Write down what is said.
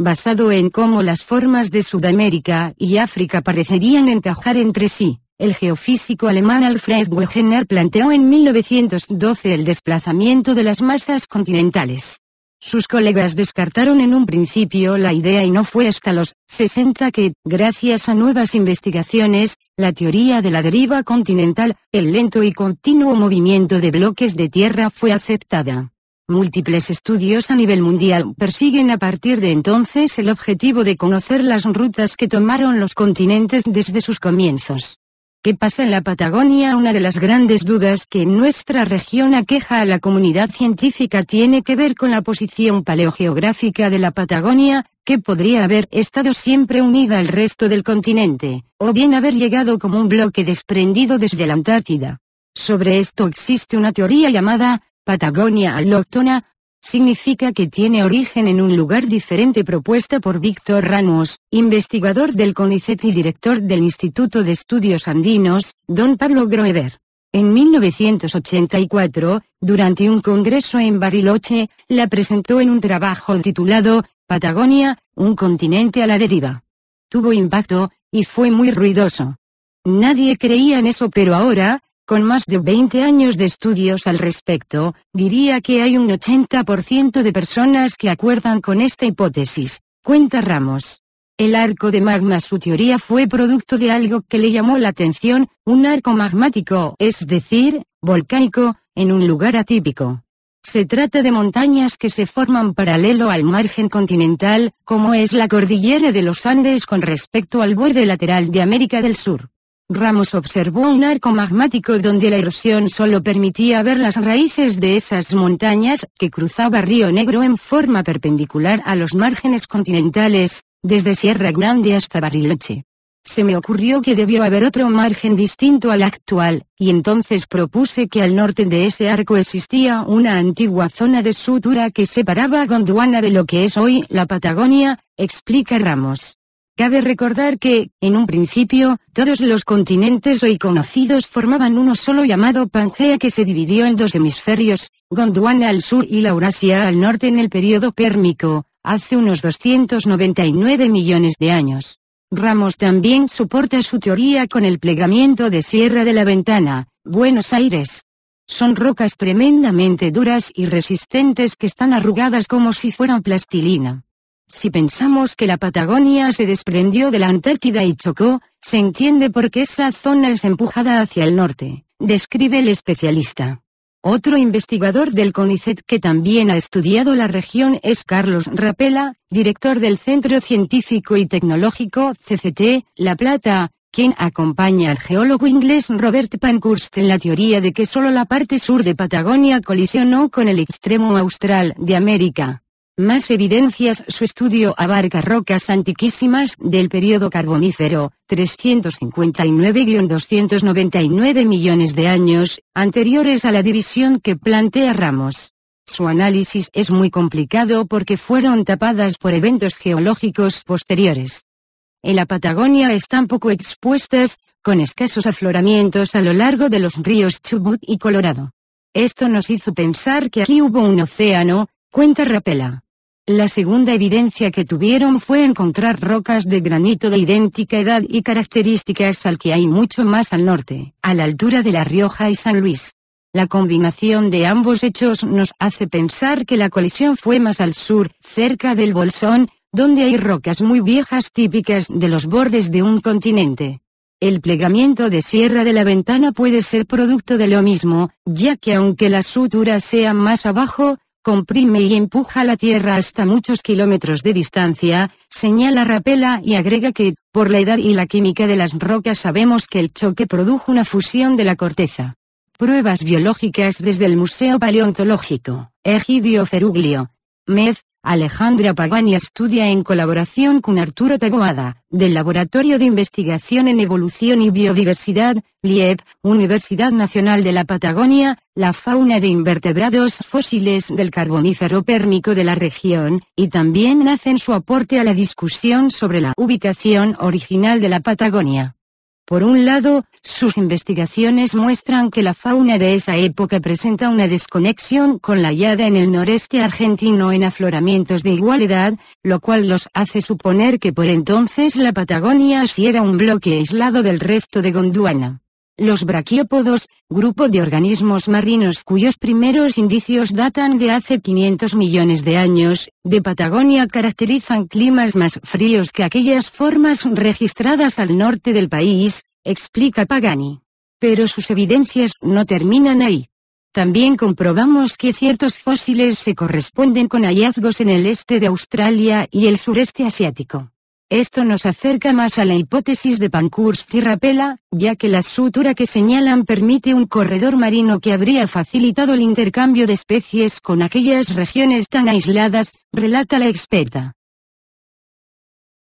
basado en cómo las formas de Sudamérica y África parecerían encajar entre sí. El geofísico alemán Alfred Wegener planteó en 1912 el desplazamiento de las masas continentales. Sus colegas descartaron en un principio la idea y no fue hasta los 60 que, gracias a nuevas investigaciones, la teoría de la deriva continental, el lento y continuo movimiento de bloques de tierra fue aceptada. Múltiples estudios a nivel mundial persiguen a partir de entonces el objetivo de conocer las rutas que tomaron los continentes desde sus comienzos. ¿Qué pasa en la Patagonia? Una de las grandes dudas que en nuestra región aqueja a la comunidad científica tiene que ver con la posición paleogeográfica de la Patagonia, que podría haber estado siempre unida al resto del continente, o bien haber llegado como un bloque desprendido desde la Antártida. Sobre esto existe una teoría llamada Patagonia alóctona, significa que tiene origen en un lugar diferente propuesta por Víctor Ramos, investigador del CONICET y director del Instituto de Estudios Andinos, don Pablo Groeber. En 1984, durante un congreso en Bariloche, la presentó en un trabajo titulado Patagonia, un continente a la deriva. Tuvo impacto, y fue muy ruidoso. Nadie creía en eso pero ahora, con más de 20 años de estudios al respecto, diría que hay un 80% de personas que acuerdan con esta hipótesis, cuenta Ramos. El arco de magma su teoría fue producto de algo que le llamó la atención, un arco magmático, es decir, volcánico, en un lugar atípico. Se trata de montañas que se forman paralelo al margen continental, como es la cordillera de los Andes con respecto al borde lateral de América del Sur. Ramos observó un arco magmático donde la erosión solo permitía ver las raíces de esas montañas, que cruzaba Río Negro en forma perpendicular a los márgenes continentales, desde Sierra Grande hasta Bariloche. Se me ocurrió que debió haber otro margen distinto al actual, y entonces propuse que al norte de ese arco existía una antigua zona de sutura que separaba a Gondwana de lo que es hoy la Patagonia, explica Ramos. Cabe recordar que, en un principio, todos los continentes hoy conocidos formaban uno solo llamado Pangea que se dividió en dos hemisferios, Gondwana al sur y Laurasia al norte en el período pérmico, hace unos 299 millones de años. Ramos también soporta su teoría con el plegamiento de Sierra de la Ventana, Buenos Aires. Son rocas tremendamente duras y resistentes que están arrugadas como si fueran plastilina. Si pensamos que la Patagonia se desprendió de la Antártida y chocó, se entiende por qué esa zona es empujada hacia el norte, describe el especialista. Otro investigador del CONICET que también ha estudiado la región es Carlos Rapela, director del Centro Científico y Tecnológico CCT, La Plata, quien acompaña al geólogo inglés Robert Pankhurst en la teoría de que solo la parte sur de Patagonia colisionó con el extremo austral de América. Más evidencias Su estudio abarca rocas antiquísimas del periodo carbonífero, 359-299 millones de años, anteriores a la división que plantea Ramos. Su análisis es muy complicado porque fueron tapadas por eventos geológicos posteriores. En la Patagonia están poco expuestas, con escasos afloramientos a lo largo de los ríos Chubut y Colorado. Esto nos hizo pensar que aquí hubo un océano, cuenta Rapela. La segunda evidencia que tuvieron fue encontrar rocas de granito de idéntica edad y características al que hay mucho más al norte, a la altura de La Rioja y San Luis. La combinación de ambos hechos nos hace pensar que la colisión fue más al sur, cerca del Bolsón, donde hay rocas muy viejas típicas de los bordes de un continente. El plegamiento de Sierra de la Ventana puede ser producto de lo mismo, ya que aunque la sutura sea más abajo, comprime y empuja la Tierra hasta muchos kilómetros de distancia, señala Rapela y agrega que, por la edad y la química de las rocas sabemos que el choque produjo una fusión de la corteza. Pruebas biológicas desde el Museo Paleontológico, Egidio Feruglio. Mez, Alejandra Pagani estudia en colaboración con Arturo Taboada, del Laboratorio de Investigación en Evolución y Biodiversidad, LIEB, Universidad Nacional de la Patagonia, la fauna de invertebrados fósiles del carbonífero pérmico de la región, y también hacen su aporte a la discusión sobre la ubicación original de la Patagonia. Por un lado, sus investigaciones muestran que la fauna de esa época presenta una desconexión con la hallada en el noreste argentino en afloramientos de igualdad, lo cual los hace suponer que por entonces la Patagonia sí era un bloque aislado del resto de Gondwana. Los braquiópodos, grupo de organismos marinos cuyos primeros indicios datan de hace 500 millones de años, de Patagonia caracterizan climas más fríos que aquellas formas registradas al norte del país, explica Pagani. Pero sus evidencias no terminan ahí. También comprobamos que ciertos fósiles se corresponden con hallazgos en el este de Australia y el sureste asiático. Esto nos acerca más a la hipótesis de pancurs y ya que la sutura que señalan permite un corredor marino que habría facilitado el intercambio de especies con aquellas regiones tan aisladas, relata la experta.